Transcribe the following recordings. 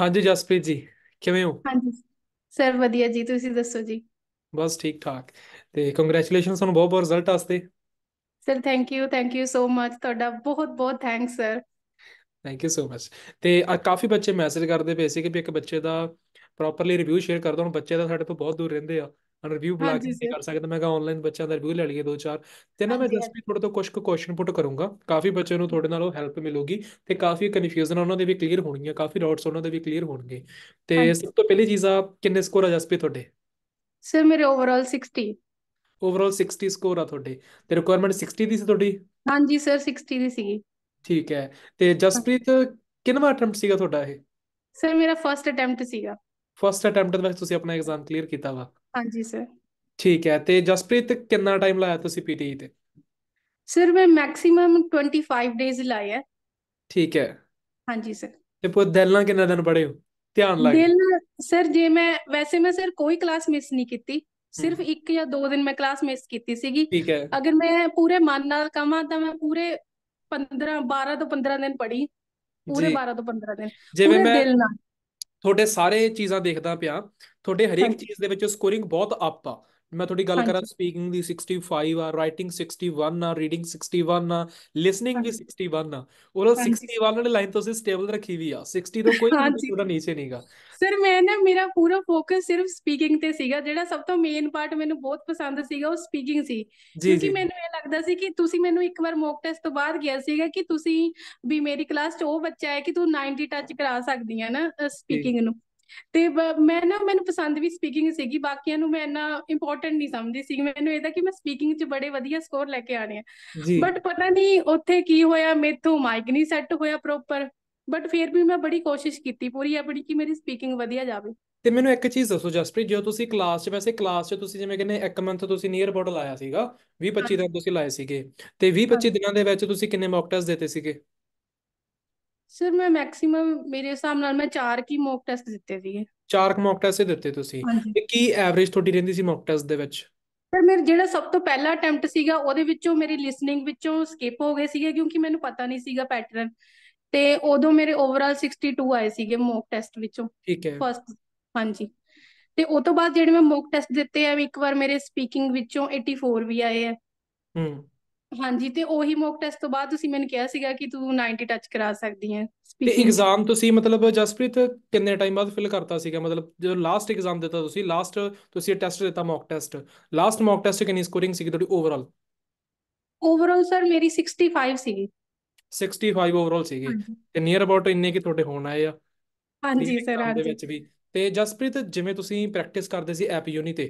ਹਾਂਜੀ ਜਸਪ੍ਰੀਤ ਜੀ ਕਿਵੇਂ ਹੋ ਹਾਂਜੀ ਸਰ ਵਧੀਆ ਜੀ ਤੁਸੀਂ ਦੱਸੋ ਜੀ ਬਸ ਠੀਕ ਠਾਕ ਤੇ ਕੰਗ੍ਰੈਚੁਲੇਸ਼ਨਸ ਤੁਹਾਨੂੰ ਬਹੁਤ ਬਹੁਤ ਰਿਜ਼ਲਟ ਵਾਸਤੇ sir thank you thank you so much ਤੁਹਾਡਾ ਬਹੁਤ ਬਹੁਤ thanks sir thank you so much ਤੇ ਆ ਕਾਫੀ ਬੱਚੇ ਮੈਸੇਜ ਕਰਦੇ ਪਏ ਸੀ ਕਿ ਵੀ ਇੱਕ ਬੱਚੇ ਦਾ ਪ੍ਰੋਪਰਲੀ ਰਿਵਿਊ ਸ਼ੇਅਰ ਕਰ ਦੋ ਹੁਣ ਬੱਚੇ ਦਾ ਸਾਡੇ ਤੋਂ ਬਹੁਤ ਦੂਰ ਰਹਿੰਦੇ ਆ ਰਿਵਿਊ ਬਣਾ ਵੀ ਕਰ ਸਕਦਾ ਮੈਂ ਕਹਾ ਆਨਲਾਈਨ ਬੱਚਿਆਂ ਦਾ ਰਿਵਿਊ ਲੈ ਲਈਏ ਦੋ ਚਾਰ ਤੇ ਨਾ ਮੈਂ ਜਸਟ ਵੀ ਥੋੜਾ ਤੋਂ ਕੁਝ ਕੁ ਕੁਐਸਚਨ ਪੁੱਟ ਕਰੂੰਗਾ ਕਾਫੀ ਬੱਚਿਆਂ ਨੂੰ ਤੁਹਾਡੇ ਨਾਲ ਉਹ ਹੈਲਪ ਮਿਲੂਗੀ ਤੇ ਕਾਫੀ ਕਨਫਿਊਜ਼ਨ ਉਹਨਾਂ ਦੇ ਵੀ ਕਲੀਅਰ ਹੋਣਗੀਆਂ ਕਾਫੀ ਡਾਊਟਸ ਉਹਨਾਂ ਦੇ ਵੀ ਕਲੀਅਰ ਹੋਣਗੇ ਤੇ ਸਭ ਤੋਂ ਪਹਿਲੀ ਚੀਜ਼ ਆ ਕਿੰਨੇ ਸਕੋਰ ਆ ਜਸਪੀ ਤੁਹਾਡੇ ਸਰ ਮੇਰੇ ਓਵਰਆਲ 60 ਓਵਰਆਲ 60 ਸਕੋਰ ਆ ਤੁਹਾਡੇ ਤੇ ਰਿਕੁਆਇਰਮੈਂਟ 60 ਦੀ ਸੀ ਤੁਹਾਡੀ ਹਾਂਜੀ ਸਰ 60 ਦੀ ਸੀਗੀ ਠੀਕ ਹੈ ਤੇ ਜਸਪ੍ਰੀਤ ਕਿੰਨਾ ਅਟੈਂਪਟ ਸੀਗਾ ਤੁਹਾਡਾ ਇਹ ਸਰ ਮੇਰਾ ਫਰਸਟ ਅਟੈਂਪਟ ਸੀਗਾ ਫਰਸਟ ਅਟੈਂਪਟ ਦੇ ਵਿੱਚ ਤੁਸੀਂ ਆਪਣਾ ਐਗਜ਼ਾਮ ਕਲੀਅਰ ਕੀਤਾ ਵਾ ਹਾਂਜੀ ਸਰ ਠੀਕ ਹੈ ਤੇ ਜਸਪ੍ਰੀਤ ਕਿੰਨਾ ਟਾਈਮ ਲਾਇਆ ਤੁਸੀਂ ਪੀਟੀ e ਤੇ ਸਰ ਮੈਂ ਮੈਕਸਿਮਮ 25 ਡੇਜ਼ ਲਾਇਆ ਠੀਕ ਹੈ ਹਾਂਜੀ ਸਰ ਤੇ ਪੁੱਤ ਦਿਲ ਨਾਲ ਕਿੰਨਾ ਦਿਨ ਪੜੇ ਹੋ ਧਿਆਨ ਲਾ ਕੇ ਦਿਲ ਸਰ ਜੇ ਮੈਂ ਵੈਸੇ ਮੈਂ ਸਰ ਕੋਈ ਕਲਾਸ ਮਿਸ ਨਹੀਂ ਕੀਤੀ ਸਿਰਫ ਇੱਕ ਜਾਂ ਦੋ ਦਿਨ ਮੈਂ ਕਲਾਸ ਮਿਸ ਕੀਤੀ ਸੀਗੀ ਠੀਕ ਹੈ ਅਗਰ ਮੈਂ ਪੂਰੇ ਮਨ ਨਾਲ ਕਹਾਂ ਤਾਂ ਮੈਂ ਪੂਰੇ 15 12 ਤੋਂ 15 ਦਿਨ ਪੜੀ ਪੂਰੇ 12 ਤੋਂ 15 ਦਿਨ ਜਿਵੇਂ ਮੈਂ ਤੁਹਾਡੇ ਸਾਰੇ ਚੀਜ਼ਾਂ ਦੇਖਦਾ ਪਿਆ ਤੁਹਾਡੇ ਹਰੇਕ ਚੀਜ਼ ਦੇ ਵਿੱਚ ਸਕੋਰਿੰਗ ਬਹੁਤ ਅਪ ਆ ਮੈਂ ਤੁਹਾਡੀ ਗੱਲ ਕਰਾਂ ਸਪੀਕਿੰਗ ਦੀ 65 ਆ ਰਾਈਟਿੰਗ 61 ਆ ਰੀਡਿੰਗ 61 ਆ ਲਿਸਨਿੰਗ ਵੀ 61 ਆ ਉਹਦਾ 61 ਨੇ ਲਾਈਨ ਤੁਸੀਂ ਸਟੇਬਲ ਰੱਖੀ ਵੀ ਆ 60 ਤੋਂ ਕੋਈ ਉਹਦਾ ਨੀਚੇ ਨਹੀਂਗਾ ਸਰ ਮੈਂ ਨਾ ਮੇਰਾ ਪੂਰਾ ਫੋਕਸ ਸਿਰਫ ਸਪੀਕਿੰਗ ਤੇ ਸੀਗਾ ਜਿਹੜਾ ਸਭ ਤੋਂ ਮੇਨ ਪਾਰਟ ਮੈਨੂੰ ਬਹੁਤ ਪਸੰਦ ਸੀਗਾ ਉਹ ਸਪੀਕਿੰਗ ਸੀ ਕਿਉਂਕਿ ਮੈਨੂੰ ਇਹ ਲੱਗਦਾ ਸੀ ਕਿ ਤੁਸੀਂ ਮੈਨੂੰ ਇੱਕ ਵਾਰ ਮੌਕ ਟੈਸਟ ਤੋਂ ਬਾਅਦ ਗਿਆ ਸੀਗਾ ਕਿ ਤੁਸੀਂ ਵੀ ਮੇਰੀ ਕਲਾਸ 'ਚ ਉਹ ਬੱਚਾ ਹੈ ਕਿ ਤੂੰ 90 ਟੱਚ ਕਰਾ ਸਕਦੀ ਹੈ ਨਾ ਸਪੀਕਿੰਗ ਨੂੰ ਤੇ ਮੈਂ ਨਾ ਮੈਨੂੰ ਪਸੰਦ ਵੀ ਸਪੀਕਿੰਗ ਸੀਗੀ ਬਾਕੀਆਂ ਨੂੰ ਮੈਂ ਇੰਨਾ ਇੰਪੋਰਟੈਂਟ ਨਹੀਂ ਸਮਝਦੀ ਸੀ ਮੈਨੂੰ ਇਹਦਾ ਕਿ ਮੈਂ ਸਪੀਕਿੰਗ 'ਚ ਬੜੇ ਵਧੀਆ ਸਕੋਰ ਲੈ ਕੇ ਆਣੇ ਆ ਬਟ ਪਤਾ ਨਹੀਂ ਉੱਥੇ ਕੀ ਹੋਇਆ ਮੇਥੋਂ ਮਾਈਕ ਨਹੀਂ ਸੈੱਟ ਹੋਇਆ ਪ੍ਰੋਪਰ ਬਟ ਫਿਰ ਵੀ ਮੈਂ ਬੜੀ ਕੋਸ਼ਿਸ਼ ਕੀਤੀ ਪੂਰੀ ਆਪਣੀ ਕਿ ਮੇਰੀ ਸਪੀਕਿੰਗ ਵਧੀਆ ਜਾਵੇ ਤੇ ਮੈਨੂੰ ਇੱਕ ਚੀਜ਼ ਦੱਸੋ ਜਸਪ੍ਰੀਤ ਜੇ ਤੁਸੀਂ ਕਲਾਸ 'ਚ ਵੈਸੇ ਕਲਾਸ 'ਚ ਤੁਸੀਂ ਜਿਵੇਂ ਕਹਿੰਦੇ ਇੱਕ ਮੰਥ ਤੁਸੀਂ ਨੀਅਰ ਅਬਾਊਟ ਲਾਇਆ ਸੀਗਾ 20 25 ਦਿਨ ਤੁਸੀਂ ਲਾਏ ਸੀਗੇ ਤੇ 20 25 ਦਿਨਾਂ ਦੇ ਵਿੱਚ ਤੁਸੀਂ ਕਿੰਨੇ ਮੌਕ ਟੈਸਟ ਦਿੱਤੇ ਸੀਗੇ ਸਰ ਮੈਂ ਮੈਕਸਿਮਮ ਮੇਰੇ ਹਿਸਾਬ ਨਾਲ ਮੈਂ 4 ਕੀ ਮੌਕ ਟੈਸਟ ਦਿੱਤੇ ਸੀਗੇ 4 ਕੀ ਮੌਕ ਟੈਸਟ ਦਿੱਤੇ ਤੁਸੀਂ ਤੇ ਕੀ ਐਵਰੇਜ ਤੁਹਾਡੀ ਰਹਿੰਦੀ ਸੀ ਮੌਕ ਟੈਸਟ ਦੇ ਵਿੱਚ ਸਰ ਮੇਰੇ ਜਿਹੜਾ ਸਭ ਤੋਂ ਪਹਿਲਾ ਅਟੈਂਪਟ ਸੀਗਾ ਉਹਦੇ ਵਿੱਚੋਂ ਮੇਰੀ ਲਿਸਨਿੰਗ ਵਿੱਚੋਂ ਸਕਿਪ ਹੋ ਗਏ ਸੀਗੇ ਕਿਉਂਕਿ ਮੈਨੂੰ ਪਤਾ ਨਹੀਂ ਸੀਗਾ ਪੈਟਰਨ ਤੇ ਉਦੋਂ ਮੇਰੇ ਓਵਰਆਲ 62 ਆਏ ਸੀਗੇ ਮੌਕ ਟੈਸਟ ਵਿੱਚੋਂ ਠੀਕ ਹੈ ਫਸਟ ਹਾਂਜੀ ਤੇ ਉਸ ਤੋਂ ਬਾਅਦ ਜਿਹੜੇ ਮੈਂ ਮੌਕ ਟੈਸਟ ਦਿੱਤੇ ਆ ਇੱਕ ਵਾਰ ਮੇਰੇ ਸਪੀਕਿੰਗ ਵਿੱਚੋਂ 84 ਵੀ ਆਏ ਆ ਹੂੰ ਹਾਂਜੀ ਤੇ ਉਹੀ ਮੌਕ ਟੈਸਟ ਤੋਂ ਬਾਅਦ ਤੁਸੀਂ ਮੈਨੂੰ ਕਿਹਾ ਸੀਗਾ ਕਿ ਤੂੰ 90 ਟੱਚ ਕਰਾ ਸਕਦੀ ਹੈ ਤੇ ਐਗਜ਼ਾਮ ਤੁਸੀਂ ਮਤਲਬ ਜਸਪ੍ਰੀਤ ਕਿੰਨੇ ਟਾਈਮ ਬਾਅਦ ਫਿਲ ਕਰਤਾ ਸੀਗਾ ਮਤਲਬ ਜਦੋਂ ਲਾਸਟ ਐਗਜ਼ਾਮ ਦਿੱਤਾ ਤੁਸੀਂ ਲਾਸਟ ਤੁਸੀਂ ਟੈਸਟ ਦਿੱਤਾ mock test last mock test ਕਿੰਨੀ ਸਕੋਰਿੰਗ ਸੀਗੀ ਤੁਹਾਡੀ ਓਵਰਆਲ ਓਵਰਆਲ ਸਰ ਮੇਰੀ 65 ਸੀਗੀ 65 ਓਵਰਆਲ ਸੀਗੀ ਤੇ ਨੀਅਰ ਅਬਾਊਟ ਇੰਨੇ ਕੀ ਤੁਹਾਡੇ ਹੋਣ ਆਏ ਆ ਹਾਂਜੀ ਸਰ ਹਾਂਜੀ ਦੇ ਵਿੱਚ ਵੀ ਤੇ ਜਸਪ੍ਰੀਤ ਜਿਵੇਂ ਤੁਸੀਂ ਪ੍ਰੈਕਟਿਸ ਕਰਦੇ ਸੀ ਐਪ ਯੂਨੀ ਤੇ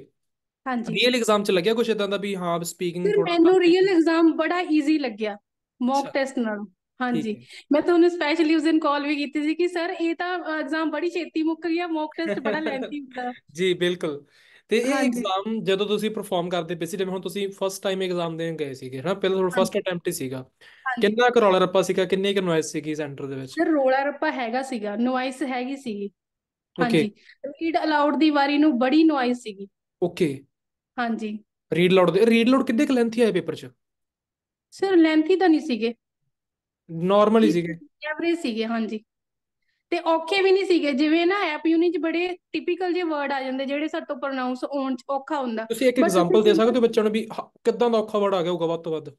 ਹਾਂਜੀ ਰੀਅਲ ਐਗਜ਼ਾਮ ਚ ਲੱਗਿਆ ਕੁਝ ਇਦਾਂ ਦਾ ਵੀ ਹਾਂ ਸਪੀਕਿੰਗ ਥੋੜਾ ਮੈਨੂੰ ਰੀਅਲ ਐਗਜ਼ਾਮ ਬੜਾ ਈਜ਼ੀ ਲੱਗਿਆ ਮੌਕ ਟੈਸਟ ਨਾਲ ਹਾਂਜੀ ਮੈਂ ਤਾਂ ਉਹਨੂੰ ਸਪੈਸ਼ਲੀ ਉਸ ਦਿਨ ਕਾਲ ਵੀ ਕੀਤੀ ਸੀ ਕਿ ਸਰ ਇਹ ਤਾਂ ਐਗਜ਼ਾਮ ਬੜੀ ਛੇਤੀ ਮੁੱਕ ਗਿਆ ਮੌਕ ਟੈਸਟ ਬੜਾ ਲੈਂਦੀ ਹੁੰਦਾ ਜੀ ਬਿਲਕੁਲ ਤੇ ਇਹ ਐਗਜ਼ਾਮ ਜਦੋਂ ਤੁਸੀਂ ਪਰਫਾਰਮ ਕਰਦੇ ਪਏ ਸੀ ਜਿਵੇਂ ਹੁਣ ਤੁਸੀਂ ਫਸਟ ਟਾਈਮ ਐਗਜ਼ਾਮ ਦੇਣ ਗਏ ਸੀਗੇ ਹਨਾ ਪਹਿਲਾਂ ਤੁਹਾਡਾ ਫਸਟ ਅਟੈਂਪਟ ਹੀ ਸੀਗਾ ਕਿੰਨਾ ਕੁ ਰੌਲਾ ਰੱਪਾ ਸੀਗਾ ਕਿੰਨੀ ਕੁ ਨੋਇਸ ਸੀਗੀ ਸੈਂਟਰ ਦੇ ਵਿੱਚ ਸਰ ਰੋਲਾ ਰੱਪਾ ਹੈਗਾ ਸੀਗਾ ਨੋਇਸ ਹੈਗੀ ਸੀਗੀ ਹਾਂਜੀ ਰੀਡ ਅਲਾਉਡ ਦੀ ਵਾਰੀ ਨੂੰ ਬੜੀ ਨੋਇਸ ਸੀਗੀ ਓਕੇ ਹਾਂਜੀ ਰੀਡ ਲਾਉਡ ਦੇ ਰੀਡ ਲਾਉਡ ਕਿੰਨੇ ਕੁ ਲੈਂਥੀ ਆਏ ਪੇਪਰ 'ਚ ਸਰ ਲੈਂਥੀ ਤਾਂ ਨਹੀਂ ਸੀਗੇ ਨਾਰਮਲ ਹੀ ਸੀਗੇ ਐਵਰੇਜ ਸੀਗੇ ਹਾਂਜੀ ਤੇ ਔਖੇ ਵੀ ਨਹੀਂ ਸੀਗੇ ਜਿਵੇਂ ਨਾ ਐਪ ਯੂਨੀ ਚ ਬੜੇ ਟਿਪੀਕਲ ਜਿਹੇ ਵਰਡ ਆ ਜਾਂਦੇ ਜਿਹੜੇ ਸਾਡੇ ਤੋਂ ਪ੍ਰੋਨਾਂਸ ਔਨ ਚ ਔਖਾ ਹੁੰਦਾ ਤੁਸੀਂ ਇੱਕ ਐਗਜ਼ਾਮਪਲ ਦੇ ਸਕਦੇ ਹੋ ਬੱਚਿਆਂ ਨੂੰ ਵੀ ਕਿੱਦਾਂ ਦਾ ਔਖਾ ਵਰਡ ਆ ਗਿਆ ਹੋਗਾ ਵੱਧ ਤੋਂ ਵੱਧ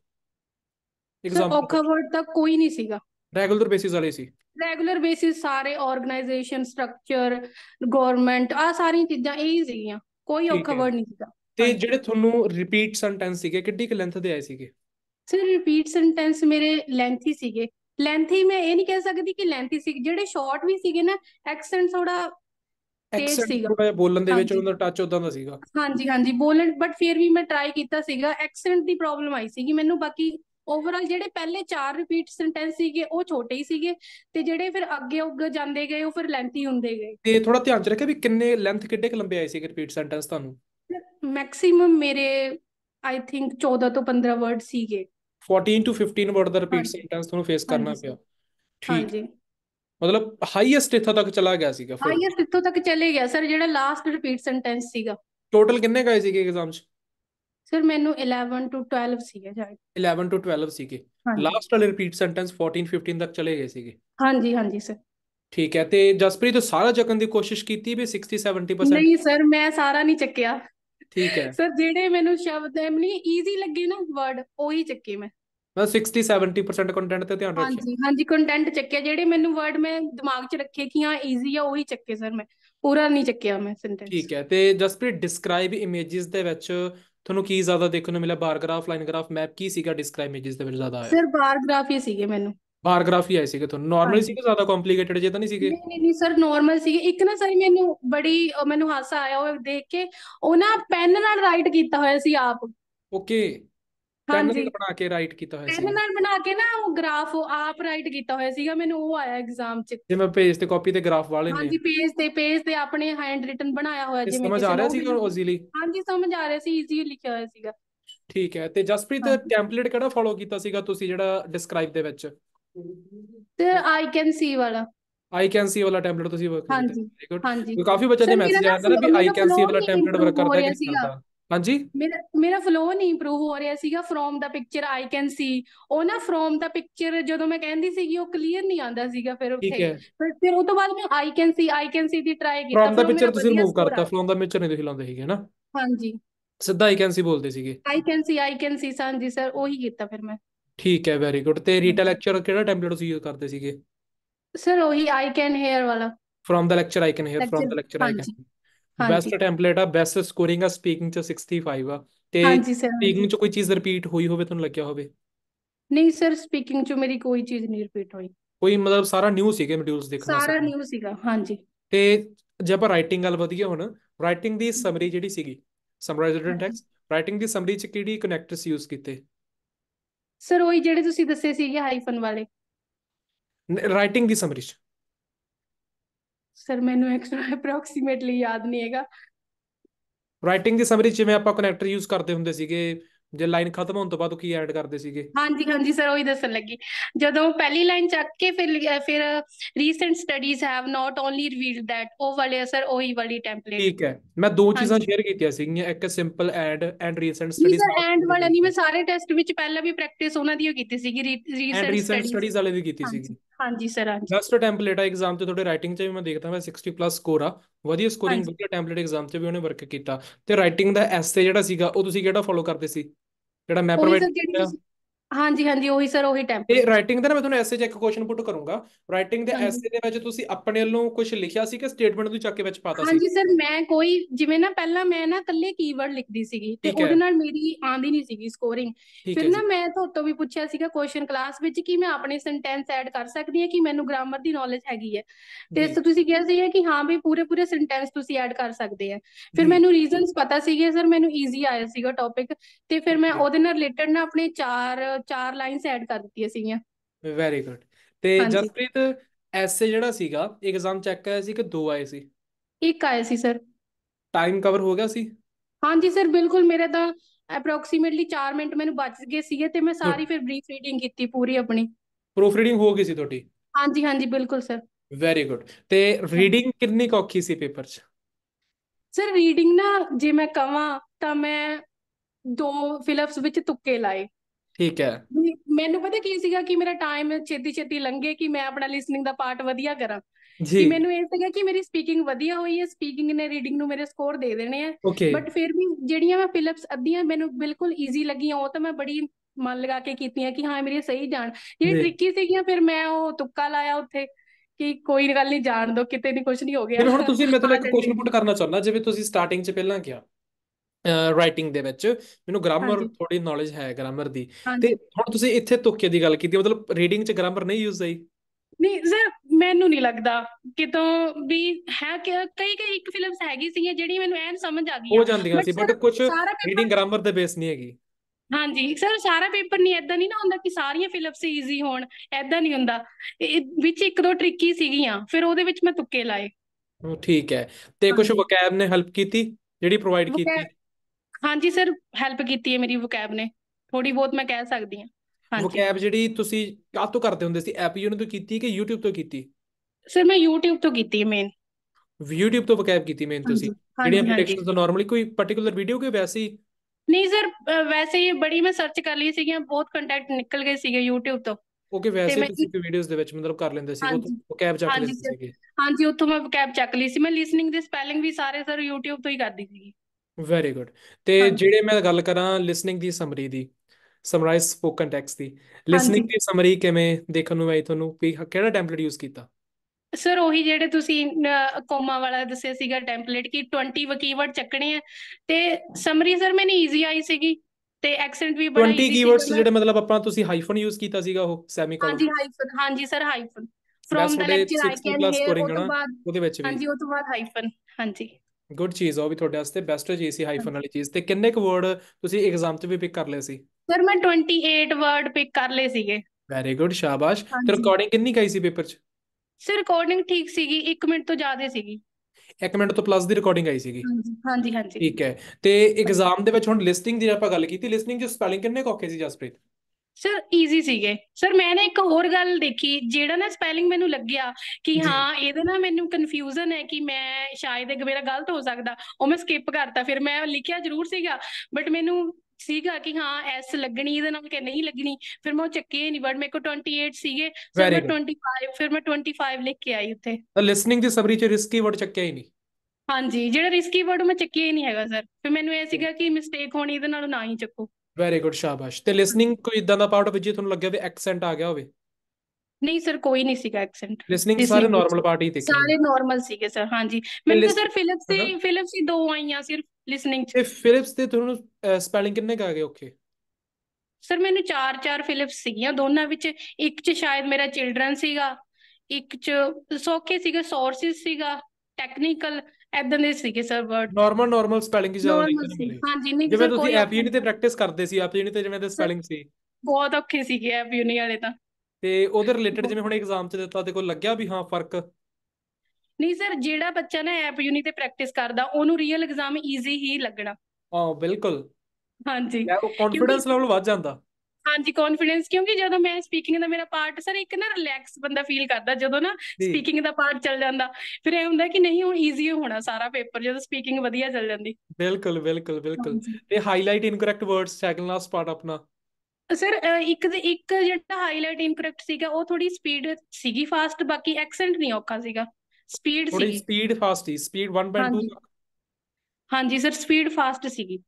ਸਰ ਔਖਾ ਵਰਡ ਤਾਂ ਕੋਈ ਨਹੀਂ ਸੀਗਾ ਰੈਗੂਲਰ ਬੇਸਿਸ ਵਾਲੇ ਸੀ ਰੈਗੂਲਰ ਬੇਸਿਸ ਸਾਰੇ ਆਰਗੇਨਾਈਜੇਸ਼ਨ ਸਟਰਕਚਰ ਗਵਰਨਮੈਂਟ ਆ ਸਾਰੀਆਂ ਚੀਜ਼ਾਂ ਇਹੀ ਸੀਗੀਆਂ ਕੋਈ ਔਖਾ ਵਰਡ ਨਹੀਂ ਸੀਗਾ ਤੇ ਜਿਹੜੇ ਤੁਹਾਨੂੰ ਰਿਪੀਟ ਸੈਂਟੈਂਸ ਸੀਗੇ ਕਿੱਡੀ ਕਿ ਲੈਂਥ ਦੇ ਆਏ ਸੀਗੇ ਸਰ ਰਿਪੀਟ ਸੈਂਟੈਂਸ ਮੇਰੇ ਲੈਂਥੀ ਸੀਗੇ ਲੈਂਥੀ ਮੈਂ ਇਹ ਨਹੀਂ ਕਹਿ ਸਕਦੀ ਕਿ ਲੈਂਥੀ ਸੀ ਜਿਹੜੇ ਸ਼ਾਰਟ ਵੀ ਸੀਗੇ ਨਾ ਐਕਸੈਂਟ ਥੋੜਾ ਤੇਜ਼ ਸੀਗਾ ਥੋੜਾ ਜਿਹਾ ਬੋਲਣ ਦੇ ਵਿੱਚ ਉਹਨਾਂ ਦਾ ਟੱਚ ਉਦਾਂ ਦਾ ਸੀਗਾ ਹਾਂਜੀ ਹਾਂਜੀ ਬੋਲਣ ਬਟ ਫਿਰ ਵੀ ਮੈਂ ਟਰਾਈ ਕੀਤਾ ਸੀਗਾ ਐਕਸੈਂਟ ਦੀ ਪ੍ਰੋਬਲਮ ਆਈ ਸੀਗੀ ਮੈਨੂੰ ਬਾਕੀ ਓਵਰਆਲ ਜਿਹੜੇ ਪਹਿਲੇ ਚਾਰ ਰਿਪੀਟ ਸੈਂਟੈਂਸ ਸੀਗੇ ਉਹ ਛੋਟੇ ਹੀ ਸੀਗੇ ਤੇ ਜਿਹੜੇ ਫਿਰ ਅੱਗੇ ਉੱਗ ਜਾਂਦੇ ਗਏ ਉਹ ਫਿਰ ਲੈਂਥੀ ਹੁੰਦੇ ਗਏ ਤੇ ਥੋੜਾ ਧਿਆਨ ਚ ਰੱਖਿਆ ਵੀ ਕਿੰਨੇ ਲੈਂਥ ਕਿੱਡੇ ਕਿ ਲੰਬੇ ਆਏ ਸੀਗੇ ਰਿਪੀਟ ਸੈਂਟੈਂਸ ਤੁਹਾਨੂੰ ਮੈਕਸਿਮਮ ਮੇਰੇ ਆਈ ਥਿੰਕ 14 ਤੋਂ 15 ਵਰਡ ਸੀਗੇ 14 ਤੋਂ 15 ਵਰਡ ਦਾ ਰਿਪੀਟ ਸੈਂਟੈਂਸ ਤੁਹਾਨੂੰ ਫੇਸ ਕਰਨਾ ਪਿਆ ਠੀਕ ਜੀ ਮਤਲਬ ਹਾਈਐਸਟ ਇੱਥੇ ਤੱਕ ਚਲਾ ਗਿਆ ਸੀਗਾ ਫਿਰ ਹਾਈਐਸਟ ਇੱਥੋਂ ਤੱਕ ਚਲੇ ਗਿਆ ਸਰ ਜਿਹੜਾ ਲਾਸਟ ਰਿਪੀਟ ਸੈਂਟੈਂਸ ਸੀਗਾ ਟੋਟਲ ਕਿੰਨੇ ਗਏ ਸੀਗੇ ਐਗਜ਼ਾਮ 'ਚ ਸਰ ਮੈਨੂੰ 11 ਟੂ 12 ਸੀਗੇ ਜਾਈ 11 ਟੂ 12 ਸੀਗੇ ਲਾਸਟ ਵਾਲੇ ਰਿਪੀਟ ਸੈਂਟੈਂਸ 14 15 ਤੱਕ ਚਲੇ ਗਏ ਸੀਗੇ ਹਾਂਜੀ ਹਾਂਜੀ ਸਰ ਠੀਕ ਹੈ ਤੇ ਜਸਪ੍ਰੀਤ ਸਾਰਾ ਚੱਕਣ ਦੀ ਕੋਸ਼ਿਸ਼ ਕੀਤੀ ਵੀ 60 70% ਨਹੀਂ ਸਰ ਮੈਂ ਸਾਰਾ ਨਹੀਂ ਚੱਕਿਆ ਠੀਕ ਹੈ ਸਰ ਜਿਹੜੇ ਮੈਨੂੰ ਸ਼ਬਦ ਐਮ ਨਹੀਂ ਈਜ਼ੀ ਲੱਗੇ ਨਾ ਵਰਡ ਉਹੀ ਚੱਕੇ ਮੈਂ ਮੈਂ 60 70% ਕੰਟੈਂਟ ਤੇ ਧਿਆਨ ਰੱਖਿਆ ਹਾਂਜੀ ਹਾਂਜੀ ਕੰਟੈਂਟ ਚੱਕਿਆ ਜਿਹੜੇ ਮੈਨੂੰ ਵਰਡ ਮੈਂ ਦਿਮਾਗ 'ਚ ਰੱਖੇ ਕਿ ਹਾਂ ਈਜ਼ੀ ਆ ਉਹੀ ਚੱਕੇ ਸਰ ਮੈਂ ਪੂਰਾ ਨਹੀਂ ਚੱਕਿਆ ਮੈਂ ਸੈਂਟੈਂਸ ਠੀਕ ਹੈ ਤੇ ਜਸਪ੍ਰੀਤ ਡਿਸਕ੍ਰਾਈਬ ਇਮੇजेस ਦੇ ਵਿੱਚ ਤੁਹਾਨੂੰ ਕੀ ਜ਼ਿਆਦਾ ਦੇਖਣ ਨੂੰ ਮਿਲਿਆ bar graph line graph map ਕੀ ਸੀਗਾ ਡਿਸਕ੍ਰਾਈਬ ਇਮੇजेस ਦੇ ਵਿੱਚ ਜ਼ਿਆਦਾ ਆਇਆ ਸਰ ਬਾਰ ਗ੍ਰਾਫ ਹੀ ਸੀਗੇ ਮੈਨੂੰ ਪੈਰਾਗ੍ਰਾਫ ਹੀ ਆਏ ਸੀਗੇ ਤੁਹਾਨੂੰ ਨਾਰਮਲ ਕਿ ਜ਼ਿਆਦਾ ਕੰਪਲਿਕੇਟਿਡ ਜੇ ਤਾਂ ਨਹੀਂ ਸੀਗੇ ਨਹੀਂ ਨਹੀਂ ਸਰ ਨਾਰਮਲ ਸੀਗੇ ਇੱਕ ਨਾ ਸਰ ਮੈਨੂੰ ਬੜੀ ਮੈਨੂੰ ਹਾਸਾ ਆਇਆ ਉਹ ਦੇਖ ਕੇ ਉਹ ਨਾ ਪੈਨ ਨਾਲ ਰਾਈਟ ਕੀਤਾ ਹੋਇਆ ਸੀ ਆਪ ਓਕੇ ਪੈਨ ਨਾਲ ਬਣਾ ਕੇ ਰਾਈਟ ਕੀਤਾ ਹੋਇਆ ਸੀ ਪੈਨ ਨਾਲ ਬਣਾ ਕੇ ਨਾ ਉਹ ਗ੍ਰਾਫ ਆਪ ਰਾਈਟ ਕੀਤਾ ਹੋਇਆ ਸੀਗਾ ਮੈਨੂੰ ਉਹ ਆਇਆ ਐਗਜ਼ਾਮ 'ਚ ਜੇ ਮੈਂ ਪੇਜ ਤੇ ਕਾਪੀ ਤੇ ਗ੍ਰਾਫ ਵਾਲੇ ਨੇ ਹਾਂਜੀ ਪੇਜ ਤੇ ਪੇਜ ਤੇ ਆਪਣੇ ਹੈਂਡ ਰਿਟਨ ਬਣਾਇਆ ਹੋਇਆ ਜਿਵੇਂ ਸਮਝ ਆ ਰਿਹਾ ਸੀਗਾ ਓਜ਼ੀਲੀ ਹਾਂਜੀ ਸਮਝ ਆ ਰਿਹਾ ਸੀ ਈਜ਼ੀ ਲਿਖਿਆ ਹੋਇਆ ਸੀਗਾ ਠੀਕ ਹੈ ਤੇ ਜਸਪ੍ਰੀਤ ਟੈਂਪਲੇਟ ਕਿਹੜਾ ਫੋਲੋ ਕੀਤਾ ਸੀਗਾ ਤੁਸੀਂ ਜਿਹੜਾ ਡਿਸਕ੍ਰਾਈਬ ਦੇ ਵਿੱਚ ਤੇ ਆਈ ਕੈਨ ਸੀ ਵਾਲਾ ਆਈ ਕੈਨ ਸੀ ਵਾਲਾ ਟੈਂਪਲੇਟ ਤੁਸੀਂ ਵਰਕ ਹੋ ਹਾਂਜੀ ਕਾਫੀ ਬੱਚਿਆਂ ਦੇ ਮੈਸੇਜ ਆਉਂਦੇ ਨੇ ਵੀ ਆਈ ਕੈਨ ਸੀ ਵਾਲਾ ਟੈਂਪਲੇਟ ਵਰਕ ਕਰਦਾ ਕਿਸ ਤਰ੍ਹਾਂ ਹਾਂਜੀ ਮੇਰਾ ਮੇਰਾ ਫਲੋ ਨਹੀਂ ਇੰਪਰੂਵ ਹੋ ਰਿਹਾ ਸੀਗਾ from the picture I can see ਉਹ ਨਾ ਫਰੋਮ ਦਾ ਪਿਕਚਰ ਜਦੋਂ ਮੈਂ ਕਹਿੰਦੀ ਸੀਗੀ ਉਹ ਕਲੀਅਰ ਨਹੀਂ ਆਉਂਦਾ ਸੀਗਾ ਫਿਰ ਉੱਥੇ ਫਿਰ ਉਹ ਤੋਂ ਬਾਅਦ ਮੈਂ I can see I can see ਦੀ ਟਰਾਈ ਕੀਤਾ ਫਰੋਮ ਦਾ ਪਿਕਚਰ ਤੁਸੀਂ ਰਿਮੂਵ ਕਰਤਾ ਫਰੋਮ ਦਾ ਪਿਕਚਰ ਨਹੀਂ ਤੁਸੀਂ ਲਾਉਂਦੇ ਸੀਗੇ ਨਾ ਹਾਂਜੀ ਸਿੱਧਾ ਆਈ ਕੈਨ ਸੀ ਬੋਲਦੇ ਸੀਗੇ I can see I can see ਸਾਂਜੀ ਸਰ ਉਹੀ ਕੀਤਾ ਫਿਰ ਮੈਂ ਠੀਕ ਹੈ ਵੈਰੀ ਗੁੱਡ ਤੇ ਰੀਟਾ ਲੈਕਚਰ ਕਿਹੜਾ ਟੈਂਪਲੇਟ ਤੁਸੀਂ ਯੂਜ਼ ਕਰਦੇ ਸੀਗੇ ਸਰ ਉਹੀ ਆਈ ਕੈਨ ਹੇਅਰ ਵਾਲਾ from the lecture I can hear from the lecture I can best template ਆ ਬੈਸਟ ਸਕੋਰਿੰਗ ਆ ਸਪੀਕਿੰਗ ਚ 65 ਆ ਤੇ ਸਪੀਕਿੰਗ ਚ ਕੋਈ ਚੀਜ਼ ਰਿਪੀਟ ਹੋਈ ਹੋਵੇ ਤੁਹਾਨੂੰ ਲੱਗਿਆ ਹੋਵੇ ਨਹੀਂ ਸਰ ਸਪੀਕਿੰਗ ਚ ਮੇਰੀ ਕੋਈ ਚੀਜ਼ ਨਹੀਂ ਰਿਪੀਟ ਹੋਈ ਕੋਈ ਮਤਲਬ ਸਾਰਾ ਨਿਊ ਸੀਗੇ ਮੋਡਿਊਲਸ ਦੇਖਣਾ ਸਾਰਾ ਨਿਊ ਸੀਗਾ ਹਾਂਜੀ ਤੇ ਜੇ ਆਪਾਂ ਰਾਈਟਿੰਗ ਗੱਲ ਵਧੀਆ ਹੁਣ ਰਾਈਟਿੰਗ ਦੀ ਸਮਰੀ ਜਿਹੜੀ ਸੀਗੀ ਸਮਰਾਈਜ਼ਡ ਟੈਕਸਟ ਰਾਈਟਿੰਗ ਦੀ ਸਮਰੀ ਚ ਕਿਹੜੀ ਕਨੈਕਟਰਸ ਯੂਜ਼ ਕੀਤੇ ਸਰ ਉਹੀ ਜਿਹੜੇ ਤੁਸੀਂ ਦੱਸੇ ਸੀਗੇ ਹਾਈਫਨ ਵਾਲੇ ਰਾਈਟਿੰਗ ਦੀ ਸਮਰੀ ਸਰ ਮੈਨੂੰ ਐਕਸਟਰਾ ਅਪਰੋਕਸੀਮੇਟਲੀ ਯਾਦ ਨਹੀਂ ਹੈਗਾ ਰਾਈਟਿੰਗ ਦੀ ਸਮਰੀ ਜਿਵੇਂ ਆਪਾਂ ਕਨੈਕਟਰ ਯੂਜ਼ ਕਰਦੇ ਹੁੰਦੇ ਸੀਗੇ ਜੇ ਲਾਈਨ ਖਤਮ ਹੋਣ ਤੋਂ ਬਾਅਦ ਕੀ ਐਡ ਕਰਦੇ ਸੀਗੇ ਹਾਂਜੀ ਹਾਂਜੀ ਸਰ ਉਹੀ ਦੱਸਣ ਲੱਗੀ ਜਦੋਂ ਪਹਿਲੀ ਲਾਈਨ ਚੱਕ ਕੇ ਫਿਰ ਫਿਰ recent studies have not only revealed that ਉਹ ਵਾਲੇ ਸਰ ਉਹੀ ਵਾਲੀ ਟੈਂਪਲੇਟ ਠੀਕ ਹੈ ਮੈਂ ਦੋ ਚੀਜ਼ਾਂ ਸ਼ੇਅਰ ਕੀਤੀਆਂ ਸੀਗੀਆਂ ਇੱਕ simple add and recent studies sir and ਵਾਲਾ ਨਹੀਂ ਮੈਂ ਸਾਰੇ ਟੈਸਟ ਵਿੱਚ ਪਹਿਲਾਂ ਵੀ ਪ੍ਰੈਕਟਿਸ ਉਹਨਾਂ ਦੀ ਹੀ ਕੀਤੀ ਸੀਗੀ ਰੀਸੈਂਟ ਸਟੱਡੀਜ਼ ਵਾਲੇ ਵੀ ਕੀਤੀ ਸੀਗੀ ਹਾਂਜੀ ਸਰ ਹਾਂਜੀ ਲਾਸਟ ਟੈਂਪਲੇਟ ਆ ਐਗਜ਼ਾਮ ਤੇ ਤੁਹਾਡੇ ਰਾਈਟਿੰਗ 'ਚ ਵੀ ਮੈਂ ਦੇਖਦਾ ਮੈਂ 60 ਪਲੱਸ ਸਕੋਰ ਆ ਵਧੀਆ ਸਕੋਰਿੰਗ ਵਧੀਆ ਟੈਂਪਲੇਟ ਐਗਜ਼ਾਮ 'ਚ ਵੀ ਉਹਨੇ ਵਰਕ ਕੀਤਾ ਤੇ ਰਾਈਟਿੰਗ ਦਾ ਐਸੇ ਜਿਹੜਾ ਸੀਗਾ ਉਹ ਤੁਸੀਂ ਕਿਹੜਾ ਫੋਲੋ ਕਰਦੇ ਸੀ ਜਿਹੜਾ ਮੈਂ ਪ੍ਰੋਵਾਈਡ ਕੀਤਾ ਹਾਂਜੀ ਹਾਂਜੀ ਉਹੀ ਸਰ ਉਹੀ ਟੈਂਪਲੇਟ ਇਹ ਰਾਈਟਿੰਗ ਦਾ ਨਾ ਮੈਂ ਤੁਹਾਨੂੰ ਐਸੇ 'ਚ ਇੱਕ ਕੁਐਸਚਨ ਪੁੱਟ ਕਰੂੰਗਾ ਰਾਈਟਿੰਗ ਦੇ ਐਸੇ ਦੇ ਵਿੱਚ ਤੁਸੀਂ ਆਪਣੇ ਵੱਲੋਂ ਕੁਝ ਲਿਖਿਆ ਸੀ ਕਿ ਸਟੇਟਮੈਂਟ ਨੂੰ ਚੱਕ ਕੇ ਵਿੱਚ ਪਾਤਾ ਸੀ ਹਾਂਜੀ ਸਰ ਮੈਂ ਕੋਈ ਜਿਵੇਂ ਨਾ ਪਹਿਲਾਂ ਮੈਂ ਨਾ ਇਕੱਲੇ ਕੀਵਰਡ ਲਿਖਦੀ ਸੀਗੀ ਤੇ ਉਹਦੇ ਨਾਲ ਮੇਰੀ ਆਂਦੀ ਨਹੀਂ ਸੀਗੀ ਸਕੋਰਿੰਗ ਫਿਰ ਨਾ ਮੈਂ ਤੁਹਾਤੋਂ ਵੀ ਪੁੱਛਿਆ ਸੀਗਾ ਕੁਐਸਚਨ ਕਲਾਸ ਵਿੱਚ ਕਿ ਮੈਂ ਆਪਣੇ ਸੈਂਟੈਂਸ ਐਡ ਕਰ ਸਕਦੀ ਆ ਕਿ ਮੈਨੂੰ ਗ੍ਰਾਮਰ ਦੀ ਨੌਲੇਜ ਹੈਗੀ ਹੈ ਤੇ ਤੁਸੀਂ ਕਿਹਾ ਸੀ ਕਿ ਹਾਂ ਵੀ ਪੂਰੇ ਪੂਰੇ ਸੈਂਟੈਂਸ ਤੁਸੀਂ ਐਡ ਕਰ ਸਕਦੇ ਆ ਫਿਰ ਮੈਨੂੰ ਰੀਜ਼ਨਸ ਪਤਾ ਸੀਗੇ ਸਰ ਮੈਨੂੰ ਈਜ਼ੀ ਆਇਆ ਸੀਗਾ ਟੌਪਿਕ ਤੇ ਫਿਰ ਮੈਂ ਉਹਦੇ ਨਾਲ ਰਿਲੇਟਡ ਨਾ ਆਪਣੇ ਚਾਰ ਚਾਰ ਲਾਈਨਸ ਐਡ ਕਰ ਦਿੱਤੀਆਂ ਸੀਗੀਆਂ ਵੈਰੀ ਗੁੱਡ ਤੇ ਜਸਪ੍ਰੀਤ ਐਸੇ ਜਿਹੜਾ ਸੀਗਾ ਐਗਜ਼ਾਮ ਚੈੱਕ ਆਇਆ ਸੀ ਕਿ ਦੋ ਆਏ ਸੀ ਇੱਕ ਆਇਆ ਸੀ ਸਰ ਟਾਈਮ ਕਵਰ ਹੋ ਗਿਆ ਸੀ ਹਾਂਜੀ ਸਰ ਬਿਲਕੁਲ ਮੇਰੇ ਤਾਂ ਅਪਰੋਕਸੀਮੇਟਲੀ 4 ਮਿੰਟ ਮੈਨੂੰ ਬਚ ਗਏ ਸੀਗੇ ਤੇ ਮੈਂ ਸਾਰੀ ਫਿਰ ਬਰੀਫ ਰੀਡਿੰਗ ਕੀਤੀ ਪੂਰੀ ਆਪਣੀ ਪ੍ਰੂਫ ਰੀਡਿੰਗ ਹੋ ਗਈ ਸੀ ਤੁਹਾਡੀ ਹਾਂਜੀ ਹਾਂਜੀ ਬਿਲਕੁਲ ਸਰ ਵੈਰੀ ਗੁੱਡ ਤੇ ਰੀਡਿੰਗ ਕਿੰਨੀ ਔਖੀ ਸੀ ਪੇਪਰ 'ਚ ਸਰ ਰੀਡਿੰਗ ਨਾ ਜੇ ਮੈਂ ਕਹਾਂ ਤਾਂ ਮੈਂ ਦੋ ਫਿਲਪਸ ਵਿੱਚ ਤੁੱਕੇ ਲਾਏ ਠੀਕ ਹੈ ਮੈਨੂੰ ਪਤਾ ਕੀ ਸੀਗਾ ਕਿ ਮੇਰਾ ਟਾਈਮ ਛੇਤੀ ਛੇਤੀ ਲੰਘੇ ਕਿ ਮੈਂ ਆਪਣਾ ਲਿਸਨਿੰਗ ਦਾ ਪਾਰਟ ਵਧੀਆ ਕਰਾਂ ਕਿ ਮੈਨੂੰ ਇਹ ਸੀਗਾ ਕਿ ਮੇਰੀ ਸਪੀਕਿੰਗ ਵਧੀਆ ਹੋਈ ਹੈ ਸਪੀਕਿੰਗ ਨੇ ਰੀਡਿੰਗ ਨੂੰ ਮੇਰੇ ਸਕੋਰ ਦੇ ਦੇਣੇ ਆ ਬਟ ਫਿਰ ਵੀ ਜਿਹੜੀਆਂ ਮੈਂ ਫਿਲਪਸ ਅੱਧੀਆਂ ਮੈਨੂੰ ਬਿਲਕੁਲ ਈਜ਼ੀ ਲੱਗੀਆਂ ਉਹ ਤਾਂ ਮੈਂ ਬੜੀ ਮਨ ਲਗਾ ਕੇ ਕੀਤੀਆਂ ਕਿ ਹਾਂ ਮੇਰੀ ਸਹੀ ਜਾਣ ਜਿਹੜੀ ਟ੍ਰਿਕੀ ਸੀਗੀਆਂ ਫਿਰ ਮੈਂ ਉਹ ਤੁੱਕਾ ਲਾਇਆ ਉੱਥੇ ਕਿ ਕੋਈ ਗੱਲ ਨਹੀਂ ਜਾਣ ਦੋ ਕਿਤੇ ਨਹੀਂ ਕੁਝ ਨਹੀਂ ਹੋ ਗਿਆ ਹੁਣ ਤੁਸੀਂ ਮਤਲਬ ਇੱਕ ਕੁਐਸਚਨ ਪੁੱਟ ਕਰਨਾ ਚਾਹੁੰਦਾ ਜਿਵੇਂ ਤੁਸੀਂ ਸਟਾਰਟਿੰਗ 'ਚ ਪਹਿਲਾਂ ਕਿਹਾ ਰਾਈਟਿੰਗ ਦੇ ਵਿੱਚ ਮੈਨੂੰ ਗ੍ਰਾਮਰ ਥੋੜੀ ਨੌਲੇਜ ਹੈ ਗ੍ਰਾਮਰ ਦੀ ਤੇ ਹੁਣ ਤੁਸੀਂ ਇੱਥੇ ਤੁੱਕੇ ਦੀ ਗੱਲ ਕੀਤੀ ਮਤਲਬ ਰੀਡਿੰਗ 'ਚ ਗ੍ਰਾਮਰ ਨਹੀਂ ਯੂਜ਼ ਹੋਈ ਨਹੀਂ ਜ਼ਰ ਮੈਨੂੰ ਨਹੀਂ ਲੱਗਦਾ ਕਿ ਤੋਂ ਵੀ ਹੈ ਕਿ ਕਈ ਕਈ ਇੱਕ ਫਿਲਮਸ ਹੈਗੀ ਸੀ ਜਿਹੜੀ ਮੈਨੂੰ ਐਨ ਸਮਝ ਆ ਗਈ ਹੋ ਜਾਂਦੀਆਂ ਸੀ ਬਟ ਕੁਝ ਰੀਡਿੰਗ ਗ੍ਰਾਮਰ ਦੇ ਬੇਸ ਨਹੀਂ ਹੈਗੀ ਹਾਂਜੀ ਸਰ ਸਾਰਾ ਪੇਪਰ ਨਹੀਂ ਐਦਾਂ ਨਹੀਂ ਨਾ ਹੁੰਦਾ ਕਿ ਸਾਰੀਆਂ ਫਿਲਮਸ ਈਜ਼ੀ ਹੋਣ ਐਦਾਂ ਨਹੀਂ ਹੁੰਦਾ ਵਿੱਚ ਇੱਕ ਦੋ ਟ੍ਰਿਕੀ ਸੀਗੀਆਂ ਫਿਰ ਉਹਦੇ ਵਿੱਚ ਮੈਂ ਤੁੱਕੇ ਲਾਏ ਉਹ ਠੀਕ ਹੈ ਤੇ ਕੁਝ ਵਕੈਬ ਨੇ ਹੈਲਪ ਕੀਤੀ ਜਿਹੜੀ ਪ੍ਰੋਵਾਈਡ ਕੀਤੀ ਹਾਂਜੀ ਸਰ ਹੈਲਪ ਕੀਤੀ ਹੈ ਮੇਰੀ ਵੋਕੈਬ ਨੇ ਥੋੜੀ ਬਹੁਤ ਮੈਂ ਕਹਿ ਸਕਦੀ ਹਾਂ ਹਾਂਜੀ ਵੋਕੈਬ ਜਿਹੜੀ ਤੁਸੀਂ ਕਾਹ ਤੋਂ ਕਰਦੇ ਹੁੰਦੇ ਸੀ ਐਪ ਯੂਨ ਤੋਂ ਕੀਤੀ ਕਿ YouTube ਤੋਂ ਕੀਤੀ ਸਰ ਮੈਂ YouTube ਤੋਂ ਕੀਤੀ ਹੈ ਮੇਨ YouTube ਤੋਂ ਵੋਕੈਬ ਕੀਤੀ ਮੈਂ ਤੁਸੀਂ ਜਿਹੜੀਆਂ ਪ੍ਰੈਕਟਿਸ ਤੋਂ ਨਾਰਮਲੀ ਕੋਈ ਪਾਰਟਿਕੂਲਰ ਵੀਡੀਓ ਕੇ ਵੈਸੀ ਨਹੀਂ ਸਰ ਵੈਸੇ ਹੀ ਬੜੀ ਮੈਂ ਸਰਚ ਕਰ ਲਈ ਸੀਗੀਆਂ ਬਹੁਤ ਕੰਟੈਕਟ ਨਿਕਲ ਗਏ ਸੀਗੇ YouTube ਤੋਂ ਓਕੇ ਵੈਸੇ ਤੁਸੀਂ ਕਿ ਵੀਡੀਓਜ਼ ਦੇ ਵਿੱਚ ਮਤਲਬ ਕਰ ਲੈਂਦੇ ਸੀ ਉਹ ਵੋਕੈਬ ਚੱਕ ਲੈਂਦੇ ਸੀਗੇ ਹਾਂਜੀ ਉੱਥੋਂ ਮੈਂ ਵੋਕੈਬ ਚੱਕ ਲਈ ਸੀ ਮੈਂ ਲਿਸਨਿੰਗ ਦੇ ਸਪੈਲਿੰਗ ਵੀ ਸਾਰੇ ਸਰ YouTube ਤੋਂ ਹੀ ਕਰਦੀ ਸੀਗੀ ਵੈਰੀ ਗੁੱਡ ਤੇ ਹਾਂਜੀ ਜਿਹੜੇ ਮੈਂ ਗੱਲ ਕਰਾਂ ਲਿਸਨਿੰਗ ਦੀ ਸਮਰੀ ਦੀ ਸਮਰਾਈਜ਼ ਸਪੋਕਨ ਟੈਕਸਟ ਦੀ ਲਿਸਨਿੰਗ ਹਾਂਜੀ ਦੀ ਸਮਰੀ ਕਿਵੇਂ ਦੇਖਣ ਨੂੰ ਆਈ ਤੁਹਾਨੂੰ ਵੀ ਕਿਹੜਾ ਟੈਂਪਲੇਟ ਯੂਜ਼ ਕੀਤਾ ਸਰ ਉਹੀ ਜਿਹੜੇ ਤੁਸੀਂ ਕੋਮਾ ਵਾਲਾ ਦੱਸਿਆ ਸੀਗਾ ਟੈਂਪਲੇਟ ਕਿ 20 ਕੀਵਰਡ ਚੱਕਣੇ ਆ ਤੇ ਸਮਰੀ ਸਰ ਮੈਨੂੰ ਈਜ਼ੀ ਆਈ ਸੀਗੀ ਤੇ ਐਕਸੈਂਟ ਵੀ ਬੜਾ 20 ਕੀਵਰਡਸ ਜਿਹੜੇ ਮਤਲਬ ਆਪਾਂ ਤੁਸੀਂ ਹਾਈਫਨ ਯੂਜ਼ ਕੀਤਾ ਸੀਗਾ ਉਹ ਹਾਂਜੀ ਹਾਈਫਨ ਹਾਂਜੀ sir hyphen from the lecture I can hear ਉਹਦੇ ਬਾਅਦ ਉਹਦੇ ਵਿੱਚ ਵੀ ਹਾਂਜੀ ਉਹ ਤੋਂ ਬਾਅਦ ਹਾਈਫਨ ਹਾਂਜੀ ਗੁੱਡ ਚੀਜ਼ ਆ ਉਹ ਵੀ ਤੁਹਾਡੇ ਵਾਸਤੇ ਬੈਸਟ ਚੀਜ਼ ਸੀ ਹਾਈਫਨ ਵਾਲੀ ਚੀਜ਼ ਤੇ ਕਿੰਨੇ ਕੁ ਵਰਡ ਤੁਸੀਂ ਐਗਜ਼ਾਮ 'ਚ ਵੀ ਪਿਕ ਕਰ ਲਏ ਸੀ ਸਰ ਮੈਂ 28 ਵਰਡ ਪਿਕ ਕਰ ਲਏ ਸੀਗੇ ਵੈਰੀ ਗੁੱਡ ਸ਼ਾਬਾਸ਼ ਤੇ ਰਿਕਾਰਡਿੰਗ ਕਿੰਨੀ ਕਾਈ ਸੀ ਪੇਪਰ 'ਚ ਸਰ ਰਿਕਾਰਡਿੰਗ ਠੀਕ ਸੀਗੀ 1 ਮਿੰਟ ਤੋਂ ਜ਼ਿਆਦਾ ਸੀਗੀ 1 ਮਿੰਟ ਤੋਂ ਪਲੱਸ ਦੀ ਰਿਕਾਰਡਿੰਗ ਆਈ ਸੀਗੀ ਹਾਂਜੀ ਹਾਂਜੀ ਠੀਕ ਹੈ ਤੇ ਐਗਜ਼ਾਮ ਦੇ ਵਿੱਚ ਹੁਣ ਲਿਸਟਿੰਗ ਦੀ ਆਪਾਂ ਗੱਲ ਕੀਤੀ ਲਿਸਟਿੰਗ 'ਚ ਸਪੈਲਿੰਗ ਕਿੰਨੇ ਕੋਕੇ ਸੀ ਜਸਪ੍ਰੀਤ ਸਰ ਈਜ਼ੀ ਸੀਗੇ ਸਰ ਮੈਂ ਨਾ ਇੱਕ ਹੋਰ ਗੱਲ ਦੇਖੀ ਜਿਹੜਾ ਨਾ ਸਪੈਲਿੰਗ ਮੈਨੂੰ ਲੱਗਿਆ ਕਿ ਹਾਂ ਇਹਦੇ ਨਾਲ ਮੈਨੂੰ ਕਨਫਿਊਜ਼ਨ ਹੈ ਕਿ ਮੈਂ ਸ਼ਾਇਦ ਇਹ ਮੇਰਾ ਗਲਤ ਹੋ ਸਕਦਾ ਉਹ ਮੈਂ ਸਕਿਪ ਕਰਤਾ ਫਿਰ ਮੈਂ ਲਿਖਿਆ ਜ਼ਰੂਰ ਸੀਗਾ ਬਟ ਮੈਨੂੰ ਸੀਗਾ ਕਿ ਹਾਂ ਐਸ ਲੱਗਣੀ ਇਹਦੇ ਨਾਲ ਕਿ ਨਹੀਂ ਲੱਗਣੀ ਫਿਰ ਮੈਂ ਉਹ ਚੱਕੇ ਨਹੀਂ ਵਰਡ ਮੇਰੇ ਕੋ 28 ਸੀਗੇ ਸਰ ਮੈਂ 25 ਫਿਰ ਮੈਂ 25 ਲਿਖ ਕੇ ਆਈ ਉੱਥੇ ਤਾਂ ਲਿਸਨਿੰਗ ਦੀ ਸਬਰੀ ਚ ਰਿਸਕੀ ਵਰਡ ਚੱਕਿਆ ਹੀ ਨਹੀਂ ਹਾਂਜੀ ਜਿਹੜਾ ਰਿਸਕੀ ਵਰਡ ਮੈਂ ਚੱਕਿਆ ਹੀ ਨਹੀਂ ਹੈਗਾ ਸਰ ਫਿਰ ਮੈਨੂੰ ਇਹ ਸੀਗਾ ਕਿ ਮਿਸਟੇਕ ਹੋਣੀ ਇਹਦੇ ਨਾਲ ਨਾ ਹੀ ਚੱਕੋ ਵੈਰੀ ਗੁੱਡ ਸ਼ਾਬਾਸ਼ ਤੇ ਲਿਸਨਿੰਗ ਕੋਈ ਇਦਾਂ ਦਾ ਪਾਰਟ ਵਿੱਚ ਜੇ ਤੁਹਾਨੂੰ ਲੱਗਿਆ ਵੀ ਐਕਸੈਂਟ ਆ ਗਿਆ ਹੋਵੇ ਨਹੀਂ ਸਰ ਕੋਈ ਨਹੀਂ ਸੀਗਾ ਐਕਸੈਂਟ ਲਿਸਨਿੰਗ ਸਾਰੇ ਨਾਰਮਲ ਪਾਰਟ ਹੀ ਤੇ ਸਾਰੇ ਨਾਰਮਲ ਸੀਗੇ ਸਰ ਹਾਂਜੀ ਮੈਨੂੰ ਸਰ ਫਿਲਿਪਸ ਤੇ ਫਿਲਿਪਸ uh-huh. ਹੀ ਦੋ ਆਈਆਂ ਸਿਰਫ ਲਿਸਨਿੰਗ ਤੇ ਫਿਲਿਪਸ ਤੇ ਤੁਹਾਨੂੰ ਸਪੈਲਿੰਗ ਕਿੰਨੇ ਕ ਆ ਗਏ ਓਕੇ ਸਰ ਮੈਨੂੰ ਚਾਰ ਚਾਰ ਫਿਲਿਪਸ ਸੀਗੀਆਂ ਦੋਨਾਂ ਵਿੱਚ ਇੱਕ ਚ ਸ਼ਾਇਦ ਮੇਰਾ ਚਿਲਡਰਨ ਸੀਗਾ ਇੱਕ ਚ ਸੋਕੇ ਸੀਗਾ ਸੋਰਸਿਸ ਸੀਗਾ ਟੈਕਨੀਕਲ ਐਦਾਂ ਦੇ ਸੀਗੇ sir word normal normal spelling ਹੀ ਜ਼ਿਆਦਾ ਹਾਂ ਹਾਂਜੀ ਨਹੀਂ ਜਿਵੇਂ ਤੁਸੀਂ ਐਪ ਯੂਨੀ ਤੇ ਪ੍ਰੈਕਟਿਸ ਕਰਦੇ ਸੀ ਐਪ ਯੂਨੀ ਤੇ ਜਿਵੇਂ ਦੇ ਸਪੈਲਿੰਗ ਸੀ ਬਹੁਤ ਔਖੇ ਸੀਗੇ ਐਪ ਯੂਨੀ ਵਾਲੇ ਤਾਂ ਤੇ ਉਹਦੇ ਰਿਲੇਟਡ ਜਿਵੇਂ ਹੁਣ ਐਗਜ਼ਾਮ ਚ ਦਿੱਤਾ ਤੇ ਕੋਈ ਲੱਗਿਆ ਵੀ ਹਾਂ ਫਰਕ ਨਹੀਂ ਸਰ ਜਿਹੜਾ ਬੱਚਾ ਨਾ ਐਪ ਯੂਨੀ ਤੇ ਪ੍ਰੈਕਟਿਸ ਕਰਦਾ ਉਹਨੂੰ ਰੀਅਲ ਐਗਜ਼ਾਮ ਈਜ਼ੀ ਹੀ ਲੱਗਣਾ ਹਾਂ ਬਿਲਕੁਲ ਹਾਂਜੀ ਉਹ ਕੌਨਫੀਡੈਂਸ ਲੈਵਲ ਵੱਧ ਜਾਂਦਾ ਹਾਂਜੀ ਕੌਨਫੀਡੈਂਸ ਕਿਉਂਕਿ ਜਦੋਂ ਮੈਂ ਸਪੀਕਿੰਗ ਦਾ ਮੇਰਾ ਪਾਰਟ ਸਰ ਇੱਕ ਨਾ ਰਿਲੈਕਸ ਬੰਦਾ ਫੀਲ ਕਰਦਾ ਜਦੋਂ ਨਾ ਸਪੀਕਿੰਗ ਦਾ ਪਾਰਟ ਚੱਲ ਜਾਂਦਾ ਫਿਰ ਇਹ ਹੁੰਦਾ ਕਿ ਨਹੀਂ ਹੁਣ ਈਜ਼ੀ ਹੋਣਾ ਸਾਰਾ ਪੇਪਰ ਜਦੋਂ ਸਪੀਕਿੰਗ ਵਧੀਆ ਚੱਲ ਜਾਂਦੀ ਬਿਲਕੁਲ ਬਿਲਕੁਲ ਬਿਲਕੁਲ ਤੇ highlight incorrect words second last part ਆਪਣਾ ਸਰ ਇੱਕ ਦੇ ਇੱਕ ਜਿਹੜਾ ਹਾਈਲਾਈਟ ਇਨਕਰੈਕਟ ਸੀਗਾ ਉਹ ਥੋੜੀ ਸਪੀਡ ਸੀਗੀ ਫਾਸਟ ਬਾਕੀ ਐਕਸੈਂਟ ਨਹੀਂ ਔਖਾ ਸੀਗਾ ਸਪੀਡ ਸੀ ਥੋੜੀ ਸਪੀਡ ਫਾਸਟ ਸੀ ਸਪੀਡ 1.2 ਹਾਂਜੀ ਸਰ ਸਪੀਡ ਫਾਸਟ ਸੀਗੀ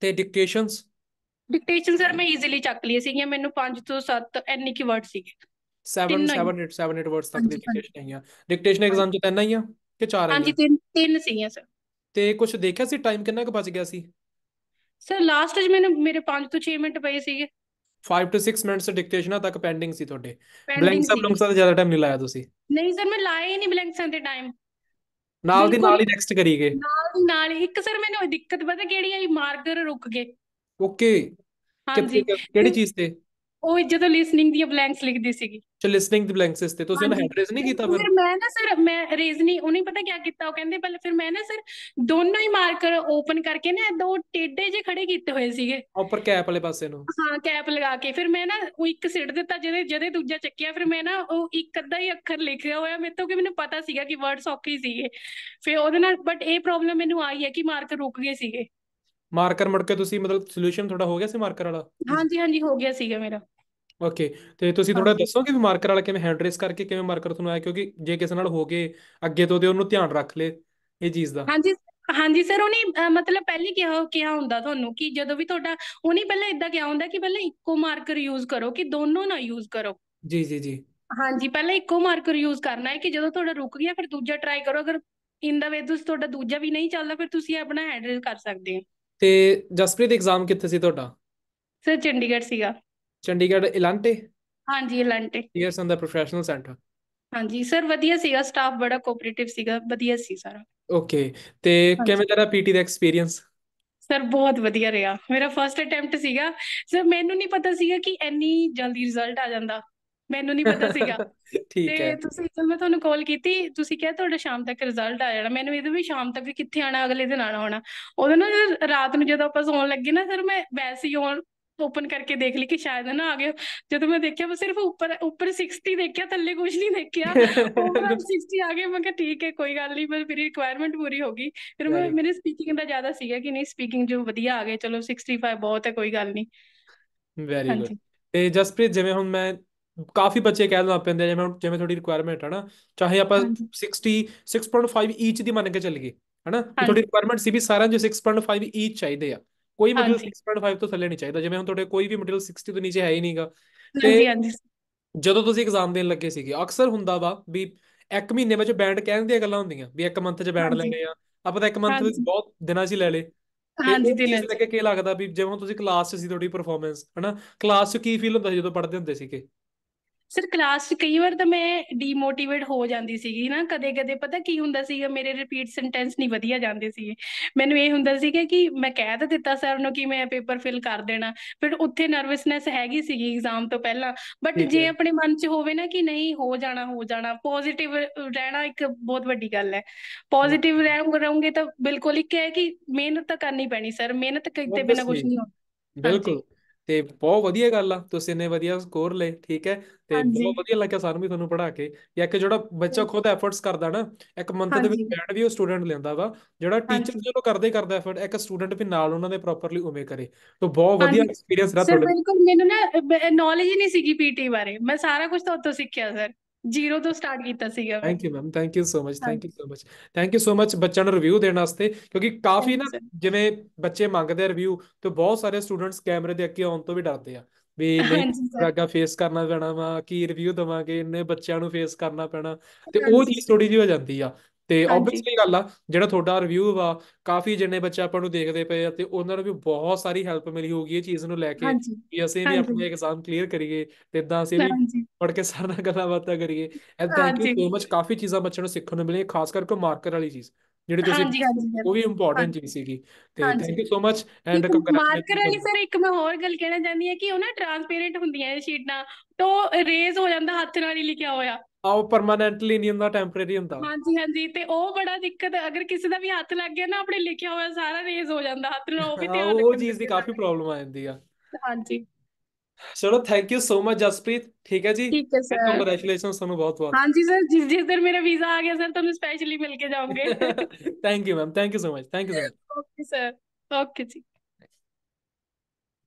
ਤੇ ਡਿਕਟੇਸ਼ਨਸ ਡਿਕਟੇਸ਼ਨ ਸਰ ਮੈਂ ਈਜ਼ੀਲੀ ਚੱਕ ਲਈ ਸੀ ਸੀਗੀਆਂ ਮੈਨੂੰ 5 ਤੋਂ 7 ਐਨੀ ਕੀ ਵਰਡ ਸੀਗੇ 7 7 8 7 8 ਵਰਡਸ ਤੱਕ ਦੀ ਡਿਕਟੇਸ਼ਨ ਆਈਆਂ ਡਿਕਟੇਸ਼ਨ ਐਗਜ਼ਾਮ ਚ ਹੀ ਆ ਕਿ ਚਾਰ ਆ ਹਾਂਜੀ ਤਿੰਨ ਤਿੰਨ ਸੀਗੀਆਂ ਸਰ ਤੇ ਕੁਝ ਦੇਖਿਆ ਸੀ ਟਾਈਮ ਕਿੰਨਾ ਕੁ ਬਚ ਗਿਆ ਸੀ ਸਰ ਲਾਸਟ ਵਿੱਚ ਮੈਨੂੰ ਮੇਰੇ 5 ਤੋਂ 6 ਮਿੰਟ ਪਏ ਸੀਗੇ 5 ਤੋਂ 6 ਮਿੰਟਸ ਡਿਕਟੇਸ਼ਨਾਂ ਤੱਕ ਪੈਂਡਿੰਗ ਸੀ ਤੁਹਾਡੇ ਬਲੈਂਕਸ ਆਪ ਲੋਕਾਂ ਦਾ ਜ਼ਿਆਦਾ ਟਾਈਮ ਨਹੀਂ ਲਾਇਆ ਤੁਸੀਂ ਨਹੀਂ ਸਰ ਮੈਂ ਲਾਇਆ ਹੀ ਨਹੀਂ ਬਲੈਂਕਸਾਂ ਤੇ ਟਾਈਮ ਨਾਲ ਦੀ ਨਾਲ ਹੀ ਨੈਕਸਟ ਕਰੀ ਗਏ ਨਾਲ ਦੀ ਨਾਲ ਇੱਕ ਸਰ ਮੈਨੂੰ ਦਿੱਕਤ ਪਤਾ ਕਿਹੜੀ ਆਈ ਮਾਰਕਰ ਰੁਕ ਗਏ ਓਕੇ ਹਾਂਜੀ ਕਿਹੜੀ ਚੀਜ਼ ਤੇ ਉਹ ਜਦੋਂ ਲਿਸਨਿੰਗ ਦੀ ਬਲੈਂਕਸ ਲਿਖਦੀ ਸੀਗੀ ਚ ਲਿਸਨਿੰਗ ਦੀ ਬਲੈਂਕਸ ਤੇ ਤੁਸੀਂ ਉਹਨਾਂ ਹੈਂਡ ਰੇਜ਼ ਨਹੀਂ ਕੀਤਾ ਫਿਰ ਮੈਂ ਨਾ ਸਰ ਮੈਂ ਰੇਜ਼ ਨਹੀਂ ਉਹਨੇ ਪਤਾ ਕੀ ਕੀਤਾ ਉਹ ਕਹਿੰਦੇ ਪਹਿਲੇ ਫਿਰ ਮੈਂ ਨਾ ਸਰ ਦੋਨੋਂ ਹੀ ਮਾਰਕਰ ਓਪਨ ਕਰਕੇ ਨਾ ਦੋ ਟੇਡੇ ਜੇ ਖੜੇ ਕੀਤੇ ਹੋਏ ਸੀਗੇ ਉੱਪਰ ਕੈਪ ਵਾਲੇ ਪਾਸੇ ਨੂੰ ਹਾਂ ਕੈਪ ਲਗਾ ਕੇ ਫਿਰ ਮੈਂ ਨਾ ਉਹ ਇੱਕ ਸਿੱਟ ਦਿੱਤਾ ਜਿਹਦੇ ਜਿਹਦੇ ਦੂਜਾ ਚੱਕਿਆ ਫਿਰ ਮੈਂ ਨਾ ਉਹ ਇੱਕ ਅੱਧਾ ਹੀ ਅੱਖਰ ਲਿਖਿਆ ਹੋਇਆ ਮੇਰੇ ਤੋਂ ਕਿ ਮੈਨੂੰ ਪਤਾ ਸੀਗਾ ਕਿ ਵਰਡਸ ਔਖੇ ਸੀਗੇ ਫਿਰ ਉਹਦੇ ਨਾਲ ਬਟ ਇਹ ਪ੍ਰੋਬਲਮ ਮੈਨੂੰ ਆਈ ਹੈ ਕਿ ਮਾਰਕਰ ਰੁਕ ਗਏ ਸੀਗੇ ਮਾਰਕਰ ਮੜ ਕੇ ਤੁਸੀਂ ਮਤਲਬ ਸੋਲੂਸ਼ਨ ਤੁਹਾਡਾ ਹੋ ਗਿਆ ਸੀ ਮਾਰਕਰ ਵਾਲਾ ਹਾਂਜੀ ਹਾਂਜੀ ਹੋ ਗਿਆ ਸੀਗਾ ਮੇਰਾ ਓਕੇ ਤੇ ਤੁਸੀਂ ਥੋੜਾ ਦੱਸੋ ਕਿ ਮਾਰਕਰ ਵਾਲਾ ਕਿਵੇਂ ਹੈਂਡ ਰੇਸ ਕਰਕੇ ਕਿਵੇਂ ਮਾਰਕਰ ਤੁਹਾਨੂੰ ਆਇਆ ਕਿਉਂਕਿ ਜੇ ਕਿਸੇ ਨਾਲ ਹੋ ਗਏ ਅੱਗੇ ਤੋਂ ਤੇ ਉਹਨੂੰ ਧਿਆਨ ਰੱਖ ਲੇ ਇਹ ਚੀਜ਼ ਦਾ ਹਾਂਜੀ ਹਾਂਜੀ ਸਰ ਉਹਨੇ ਮਤਲਬ ਪਹਿਲੀ ਕਿਹਾ ਕਿਹਾ ਹੁੰਦਾ ਤੁਹਾਨੂੰ ਕਿ ਜਦੋਂ ਵੀ ਤੁਹਾਡਾ ਉਹਨੇ ਪਹਿਲਾਂ ਇਦਾਂ ਕਿਹਾ ਹੁੰਦਾ ਕਿ ਪਹਿਲਾਂ ਇੱਕੋ ਮਾਰਕਰ ਯੂਜ਼ ਕਰੋ ਕਿ ਦੋਨੋਂ ਨਾ ਯੂਜ਼ ਕਰੋ ਜੀ ਜੀ ਜੀ ਹਾਂਜੀ ਪਹਿਲਾਂ ਇੱਕੋ ਮਾਰਕਰ ਯੂਜ਼ ਕਰਨਾ ਹੈ ਕਿ ਜਦੋਂ ਤੁਹਾਡਾ ਰੁਕ ਗਿਆ ਫਿਰ ਦੂਜਾ ਟਰਾਈ ਕਰੋ ਅਗਰ ਇਨ ਦਾ ਵੇ ਤੁਸੀਂ ਤੁਹਾਡਾ ਦੂਜਾ ਵੀ ਨਹੀਂ ਚੱਲਦਾ ਫਿਰ ਤੁਸੀਂ ਆਪਣਾ ਹੈਂਡ ਕਰ ਸਕਦੇ ਹੋ ਤੇ ਜਸਪ੍ਰੀਤ ਐਗਜ਼ਾਮ ਕਿੱਥੇ ਸੀ ਤੁਹਾਡਾ ਸਰ ਚੰਡੀਗੜ੍ਹ ਸੀਗਾ ਚੰਡੀਗੜ੍ਹ ਇਲਾਂਟੇ ਹਾਂਜੀ ਇਲਾਂਟੇ ਡੀਅਰਸ ਔਨ ਦਾ ਪ੍ਰੋਫੈਸ਼ਨਲ ਸੈਂਟਰ ਹਾਂਜੀ ਸਰ ਵਧੀਆ ਸੀਗਾ ਸਟਾਫ ਬੜਾ ਕੋਆਪਰੇਟਿਵ ਸੀਗਾ ਵਧੀਆ ਸੀ ਸਾਰਾ ਓਕੇ ਤੇ ਕਿਵੇਂ ਜਰਾ ਪੀਟੀ ਦਾ ਐਕਸਪੀਰੀਅੰਸ ਸਰ ਬਹੁਤ ਵਧੀਆ ਰਿਹਾ ਮੇਰਾ ਫਰਸਟ ਅਟੈਂਪਟ ਸੀਗਾ ਸਰ ਮੈਨੂੰ ਨਹੀਂ ਪਤਾ ਸੀਗਾ ਕਿ ਇੰਨੀ ਜਲਦੀ ਰਿਜ਼ਲਟ ਆ ਜਾਂਦਾ ਮੈਨੂੰ ਨਹੀਂ ਪਤਾ ਸੀਗਾ ਠੀਕ ਹੈ ਤੁਸੀਂ ਜਦੋਂ ਮੈਂ ਤੁਹਾਨੂੰ ਕਾਲ ਕੀਤੀ ਤੁਸੀਂ ਕਿਹਾ ਤੁਹਾਡਾ ਸ਼ਾਮ ਤੱਕ ਰਿਜ਼ਲਟ ਆ ਜਾਣਾ ਮੈਨੂੰ ਇਹਦੇ ਵੀ ਸ਼ਾਮ ਤੱਕ ਵੀ ਕਿੱਥੇ ਆਣਾ ਅਗਲੇ ਦਿਨ ਆਣਾ ਹੋਣਾ ਉਹਦੇ ਨਾ ਰਾਤ ਨੂੰ ਜਦੋਂ ਆਪਾਂ ਸੌਣ ਲੱਗੇ ਨਾ ਫਿਰ ਮੈਂ ਵੈਸੇ ਹੀ ਓਪਨ ਕਰਕੇ ਦੇਖ ਲਈ ਕਿ ਸ਼ਾਇਦ ਨਾ ਆ ਗਿਆ ਜਦੋਂ ਮੈਂ ਦੇਖਿਆ ਉਹ ਸਿਰਫ ਉੱਪਰ ਉੱਪਰ 60 ਦੇਖਿਆ ਥੱਲੇ ਕੁਝ ਨਹੀਂ ਦੇਖਿਆ ਉੱਪਰ 60 ਆ ਗਏ ਮੈਂ ਕਿਹਾ ਠੀਕ ਹੈ ਕੋਈ ਗੱਲ ਨਹੀਂ ਪਰ ਮੇਰੀ ਰਿਕੁਆਇਰਮੈਂਟ ਪੂਰੀ ਹੋ ਗਈ ਫਿਰ ਮੈਂ ਮੇਰੇ ਸਪੀਕਿੰਗ ਦਾ ਜ਼ਿਆਦਾ ਸੀਗਾ ਕਿ ਨਹੀਂ ਸਪੀਕਿੰਗ ਜੋ ਵਧੀਆ ਆ ਗਏ ਚਲੋ 65 ਬਹੁਤ ਹੈ ਕੋਈ ਗੱਲ ਨਹੀਂ ਵੈਰੀ ਗੁੱਡ ਤੇ ਜਸਪ੍ਰੀਤ ਜਿਵੇਂ ਹੁਣ ਮੈਂ ਕਾਫੀ ਬੱਚੇ ਕਹਿ ਲੱਗ ਪੈਂਦੇ ਜਿਵੇਂ ਜਿਵੇਂ ਤੁਹਾਡੀ ਰਿਕੁਆਇਰਮੈਂਟ ਹੈ ਨਾ ਚਾਹੇ ਆਪਾਂ 60 6.5 ਈਚ ਦੀ ਮੰਨ ਕੇ ਚੱਲ ਚੱਲੀਏ ਹਨਾ ਤੁਹਾਡੀ ਰਿਕੁਆਇਰਮੈਂਟ ਸੀ ਵੀ ਸਾਰਿਆਂ ਜੋ 6.5 ਈਚ ਚਾਹੀਦੇ ਆ ਕੋਈ ਮਟੀਰੀਅਲ 6.5 ਤੋਂ ਥੱਲੇ ਨਹੀਂ ਚਾਹੀਦਾ ਜਿਵੇਂ ਹੁਣ ਤੁਹਾਡੇ ਕੋਈ ਵੀ ਮਟੀਰੀਅਲ 60 ਤੋਂ ਨੀਚੇ ਹੈ ਹੀ ਨਹੀਂਗਾ ਤੇ ਜਦੋਂ ਤੁਸੀਂ ਐਗਜ਼ਾਮ ਦੇਣ ਲੱਗੇ ਸੀਗੇ ਅਕਸਰ ਹੁੰਦਾ ਵਾ ਵੀ ਇੱਕ ਮਹੀਨੇ ਵਿੱਚ ਬੈਂਡ ਕਹਿਣ ਦੀਆਂ ਗੱਲਾਂ ਹੁੰਦੀਆਂ ਵੀ ਇੱਕ ਮੰਥ 'ਚ ਬੈਂਡ ਲੈਣੇ ਆ ਆਪਾਂ ਤਾਂ ਇੱਕ ਮੰਥ ਵਿੱਚ ਬਹੁਤ ਦਿਨਾਂ 'ਚ ਹੀ ਲੈ ਲੇ ਹਾਂਜੀ ਲੈ ਲੱਗੇ ਕੀ ਲੱਗਦਾ ਵੀ ਜਿਵੇਂ ਤੁਸੀਂ ਕਲਾਸ 'ਚ ਸੀ ਤੁਹਾਡੀ ਪਰਫਾਰਮੈਂਸ ਹਨਾ ਕਲਾਸ 'ਚ ਕੀ ਫੀਲ ਹੁੰਦਾ ਜਦੋਂ ਪੜ੍ਹਦੇ ਹੁੰਦੇ ਸੀਗੇ ਸਰ ਕਲਾਸ 'ਚ ਕਈ ਵਾਰ ਤਾਂ ਮੈਂ ਡੀਮੋਟੀਵੇਟ ਹੋ ਜਾਂਦੀ ਸੀਗੀ ਨਾ ਕਦੇ-ਕਦੇ ਪਤਾ ਕੀ ਹੁੰਦਾ ਸੀਗਾ ਮੇਰੇ ਰਿਪੀਟ ਸੈਂਟੈਂਸ ਨਹੀਂ ਵਧੀਆ ਜਾਂਦੇ ਸੀਗੇ ਮੈਨੂੰ ਇਹ ਹੁੰਦਾ ਸੀਗਾ ਕਿ ਮੈਂ ਕਹਿ ਤਾਂ ਦਿੱਤਾ ਸਰ ਨੂੰ ਕਿ ਮੈਂ ਪੇਪਰ ਫਿਲ ਕਰ ਦੇਣਾ ਫਿਰ ਉੱਥੇ ਨਰਵਸਨੈਸ ਹੈਗੀ ਸੀਗੀ ਐਗਜ਼ਾਮ ਤੋਂ ਪਹਿਲਾਂ ਬਟ ਜੇ ਆਪਣੇ ਮਨ 'ਚ ਹੋਵੇ ਨਾ ਕਿ ਨਹੀਂ ਹੋ ਜਾਣਾ ਹੋ ਜਾਣਾ ਪੋਜ਼ਿਟਿਵ ਰਹਿਣਾ ਇੱਕ ਬਹੁਤ ਵੱਡੀ ਗੱਲ ਹੈ ਪੋਜ਼ਿਟਿਵ ਰਹੋਗੇ ਤਾਂ ਬਿਲਕੁਲ ਹੀ ਕਿ ਮਿਹਨਤ ਤਾਂ ਕਰਨੀ ਪੈਣੀ ਸਰ ਮਿਹਨਤ ਕੀਤੇ ਬਿਨਾ ਕੁਝ ਨਹੀਂ ਹੁੰਦਾ ਬਿਲਕੁਲ ਤੇ ਬਹੁਤ ਵਧੀਆ ਗੱਲ ਆ ਤੁਸੀਂ ਨੇ ਵਧੀਆ ਸਕੋਰ ਲਏ ਠੀਕ ਹੈ ਤੇ ਬਹੁਤ ਵਧੀਆ ਲੱਗਿਆ ਸਾਨੂੰ ਵੀ ਤੁਹਾਨੂੰ ਪੜ੍ਹਾ ਕੇ ਕਿ ਕਿ ਜਿਹੜਾ ਬੱਚਾ ਖੁਦ ਐਫਰਟਸ ਕਰਦਾ ਨਾ ਇੱਕ ਮੰਥ ਦੇ ਵਿੱਚ ਬੈਠ ਵੀ ਉਹ ਸਟੂਡੈਂਟ ਲੈਂਦਾ ਵਾ ਜਿਹੜਾ ਟੀਚਰ ਜਿਹਨੂੰ ਕਰਦੇ ਕਰਦਾ ਐਫਰਟ ਇੱਕ ਸਟੂਡੈਂਟ ਵੀ ਨਾਲ ਉਹਨਾਂ ਦੇ ਪ੍ਰੋਪਰਲੀ ਉਵੇਂ ਕਰੇ ਤਾਂ ਬਹੁਤ ਵਧੀਆ ਐਕਸਪੀਰੀਅੰਸ ਰਹਾ ਤੁਹਾਡੇ ਸਰ ਬਿਲਕੁਲ ਮੈਨੂੰ ਨਾ ਨੌਲੇਜ ਹੀ ਨਹੀਂ ਸੀਗੀ ਪੀਟੀ ਬਾਰੇ ਮੈਂ ਸਾਰਾ ਕੁਝ ਤਾਂ ਉੱਥੋਂ ਸਿੱਖਿਆ ਸਰ ਜ਼ੀਰੋ ਤੋਂ ਸਟਾਰਟ ਕੀਤਾ ਸੀਗਾ ਮੈਂ thank you ma'am thank you so much thank you so much thank you so much ਬੱਚਿਆਂ ਨੂੰ ਰਿਵਿਊ ਦੇਣ ਵਾਸਤੇ ਕਿਉਂਕਿ ਕਾਫੀ ਨਾ ਜਿਵੇਂ ਬੱਚੇ ਮੰਗਦੇ ਆ ਰਿਵਿਊ ਤੇ ਬਹੁਤ ਸਾਰੇ ਸਟੂਡੈਂਟਸ ਕੈਮਰੇ ਦੇ ਅੱਗੇ ਆਉਣ ਤੋਂ ਵੀ ਡਰਦੇ ਆ ਵੀ ਨਹੀਂ ਅੱਗਾ ਫੇਸ ਕਰਨਾ ਪੈਣਾ ਵਾ ਕੀ ਰਿਵਿਊ ਦਵਾਂਗੇ ਇੰਨੇ ਬੱਚਿਆਂ ਨੂੰ ਫੇਸ ਕਰਨਾ ਪੈਣਾ ਤੇ ਉਹ ਚੀਜ਼ ਥੋੜੀ ਜਿਹੀ ਹੋ ਜਾਂਦੀ ਆ ਤੇ ਆਬਵੀਅਸਲੀ ਗੱਲ ਆ ਜਿਹੜਾ ਤੁਹਾਡਾ ਰਿਵਿਊ ਆ ਕਾਫੀ ਜਿੰਨੇ ਬੱਚੇ ਆਪਾਂ ਨੂੰ ਦੇਖਦੇ ਪਏ ਆ ਤੇ ਉਹਨਾਂ ਨੂੰ ਵੀ ਬਹੁਤ ਸਾਰੀ ਹੈਲਪ ਮਿਲੀ ਹੋਊਗੀ ਇਹ ਚੀਜ਼ ਨੂੰ ਲੈ ਕੇ ਕਿ ਅਸੀਂ ਵੀ ਆਪਣੇ ਐਗਜ਼ਾਮ ਕਲੀਅਰ ਕਰੀਏ ਤੇ ਇਦਾਂ ਅਸੀਂ ਵੀ ਪੜ ਕੇ ਸਾਰਾ ਗੱਲਾਂ ਬਾਤਾਂ ਕਰੀਏ and thank you so much ਕਾਫੀ ਚੀਜ਼ਾਂ ਬੱਚਿਆਂ ਨੂੰ ਸਿੱਖਣ ਨੂੰ ਮਿਲੀਆਂ ਖਾਸ ਕਰਕੇ ਮਾਰਕਰ ਵਾਲੀ ਚੀਜ਼ ਜਿਹੜੀ ਤੁਸੀਂ ਉਹ ਵੀ ਇੰਪੋਰਟੈਂਟ ਚੀਜ਼ ਸੀਗੀ ਤੇ thank you so much and marker ਵਾਲੀ ਸਰ ਇੱਕ ਮੈਂ ਹੋਰ ਗੱਲ ਕਹਿਣਾ ਚਾਹੁੰਦੀ ਹਾਂ ਕਿ ਉਹ ਨਾ ਟ੍ਰਾਂਸਪੇਰੈਂਟ ਹੁੰਦੀਆਂ ਇਹ ਸ਼ੀਟਾਂ ਤੋਂ ਰੇਜ਼ ਹੋ ਜਾਂਦਾ ਹੱਥ ਨਾਲ ਹੀ ਲਿਖਿਆ ਹੋਇਆ ਆ ਉਹ ਪਰਮਾਨੈਂਟਲੀ ਨਹੀਂ ਹੁੰਦਾ ਟੈਂਪਰੇਰੀ ਹੁੰਦਾ ਹਾਂਜੀ ਹਾਂਜੀ ਤੇ ਉਹ ਬੜਾ ਦਿੱਕਤ ਅਗਰ ਕਿਸੇ ਦਾ ਵੀ ਹੱਥ ਲੱਗ ਗਿਆ ਨਾ ਆਪਣੇ ਲਿਖਿਆ ਹੋਇਆ ਸਾਰਾ ਰੇਜ਼ ਹੋ ਜਾਂਦਾ ਹੱਥ ਨਾਲ ਉਹ ਵੀ ਧਿਆਨ ਰੱਖਣਾ ਉਹ ਚੀਜ਼ ਦੀ ਕਾਫੀ ਪ੍ਰੋਬਲਮ ਆ ਜਾਂਦੀ ਆ ਹਾਂਜੀ ਚਲੋ thank you so much Jaspreet ਠੀਕ ਹੈ ਜੀ ਠੀਕ ਹੈ ਸਰ ਕੰਗ੍ਰੈਚੁਲੇਸ਼ਨਸ ਤੁਹਾਨੂੰ ਬਹੁਤ ਬਹੁਤ ਹਾਂਜੀ ਸਰ ਜਿਸ ਜਿਸ ਦਿਨ ਮੇਰਾ ਵੀਜ਼ਾ ਆ ਗਿਆ ਸਰ ਤੁਹਾਨੂੰ ਸਪੈਸ਼ਲੀ ਮਿਲ ਕੇ ਜਾਵਾਂਗੇ thank you ma'am thank you so much thank you sir okay sir okay ਜੀ